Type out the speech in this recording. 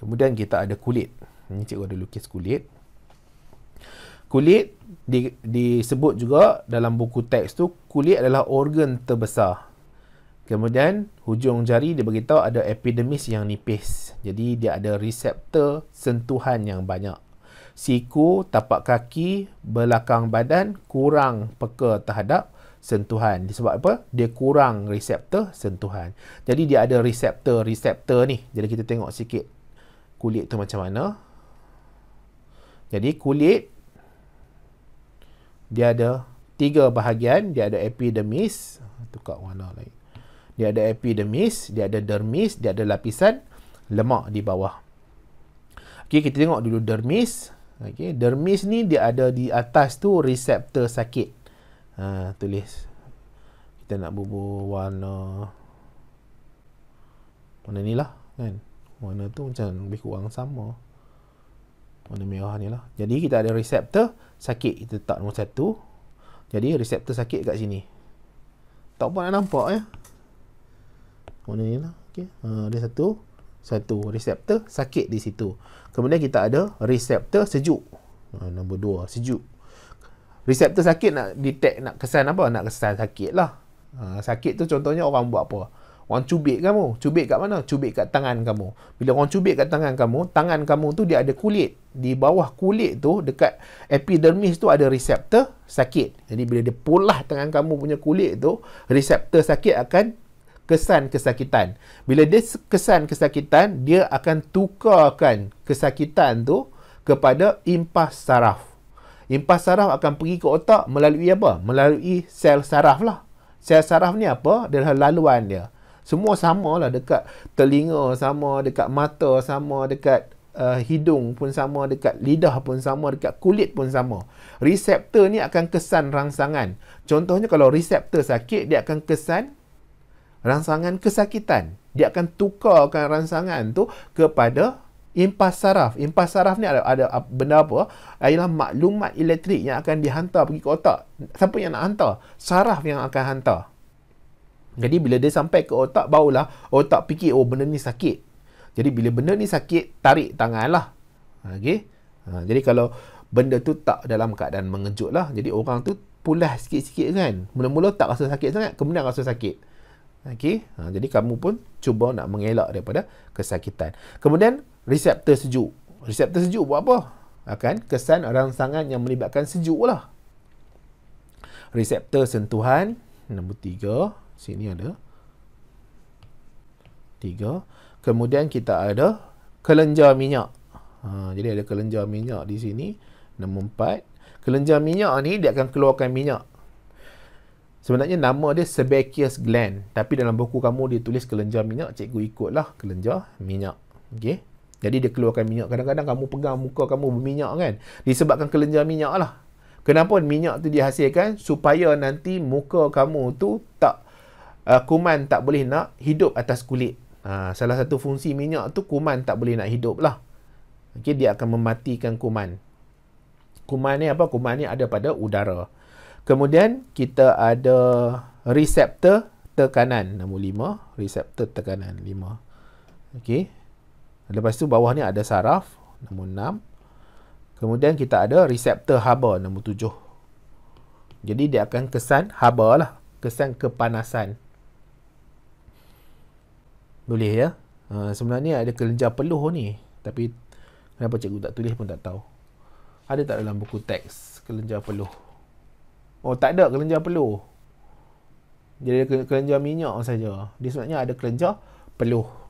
Kemudian kita ada kulit. Ini cikgu ada lukis kulit. Kulit di, disebut juga dalam buku teks tu kulit adalah organ terbesar. Kemudian hujung jari dia beritahu ada epidermis yang nipis. Jadi dia ada reseptor sentuhan yang banyak. Siku, tapak kaki, belakang badan kurang peka terhadap sentuhan. Disebab apa? Dia kurang reseptor sentuhan. Jadi dia ada reseptor-reseptor ni. Jadi kita tengok sikit kulit tu macam mana. Jadi kulit dia ada tiga bahagian, dia ada epidermis, tukar warna lain. Dia ada epidermis, dia ada dermis, dia ada lapisan lemak di bawah. Okey, kita tengok dulu dermis. Okey, dermis ni dia ada di atas tu reseptor sakit. Ha, tulis. Kita nak bubuh warna warna ni lah kan warna tu macam lebih kurang sama warna merah ni lah jadi kita ada reseptor sakit kita letak nombor satu jadi reseptor sakit kat sini tak apa nak nampak ya eh. warna ni lah okay. uh, ada satu satu reseptor sakit di situ kemudian kita ada reseptor sejuk uh, nombor dua sejuk reseptor sakit nak detect nak kesan apa nak kesan sakit lah uh, sakit tu contohnya orang buat apa Orang cubit kamu. Cubit kat mana? Cubit kat tangan kamu. Bila orang cubit kat tangan kamu, tangan kamu tu dia ada kulit. Di bawah kulit tu, dekat epidermis tu ada reseptor sakit. Jadi bila dia polah tangan kamu punya kulit tu, reseptor sakit akan kesan kesakitan. Bila dia kesan kesakitan, dia akan tukarkan kesakitan tu kepada impas saraf. Impas saraf akan pergi ke otak melalui apa? Melalui sel saraf lah. Sel saraf ni apa? Dia adalah laluan dia. Semua samalah dekat telinga sama, dekat mata sama, dekat uh, hidung pun sama, dekat lidah pun sama, dekat kulit pun sama. Reseptor ni akan kesan rangsangan. Contohnya kalau reseptor sakit, dia akan kesan rangsangan kesakitan. Dia akan tukarkan rangsangan tu kepada impas saraf. Impas saraf ni ada, ada benda apa? Ialah maklumat elektrik yang akan dihantar pergi ke otak. Siapa yang nak hantar? Saraf yang akan hantar. Jadi bila dia sampai ke otak barulah otak fikir oh benda ni sakit. Jadi bila benda ni sakit tarik tanganlah. Ha, okay? Ha, jadi kalau benda tu tak dalam keadaan mengejut lah. Jadi orang tu pulas sikit-sikit kan. Mula-mula tak rasa sakit sangat. Kemudian rasa sakit. okay? Ha, jadi kamu pun cuba nak mengelak daripada kesakitan. Kemudian reseptor sejuk. Reseptor sejuk buat apa? Akan kesan rangsangan yang melibatkan sejuk lah. Reseptor sentuhan. Nombor tiga sini ada 3 kemudian kita ada kelenjar minyak ha, jadi ada kelenjar minyak di sini nombor 4 kelenjar minyak ni dia akan keluarkan minyak sebenarnya nama dia sebaceous gland tapi dalam buku kamu dia tulis kelenjar minyak cikgu ikutlah kelenjar minyak okey jadi dia keluarkan minyak kadang-kadang kamu pegang muka kamu berminyak kan disebabkan kelenjar minyak lah Kenapa minyak tu dihasilkan? Supaya nanti muka kamu tu tak uh, kuman tak boleh nak hidup atas kulit. Ha, salah satu fungsi minyak tu kuman tak boleh nak hidup lah. Okay, dia akan mematikan kuman. Kuman ni apa? Kuman ni ada pada udara. Kemudian kita ada reseptor tekanan. Nombor lima. Reseptor tekanan. Lima. Okay. Lepas tu bawah ni ada saraf. Nombor enam. Kemudian kita ada reseptor haba. Nombor tujuh. Jadi dia akan kesan haba lah. Kesan Kepanasan. Boleh ya. Ha, sebenarnya ada kelenjar peluh ni. Tapi kenapa cikgu tak tulis pun tak tahu. Ada tak dalam buku teks kelenjar peluh? Oh tak ada kelenjar peluh. Jadi kelenjar minyak saja. Dia sebenarnya ada kelenjar peluh.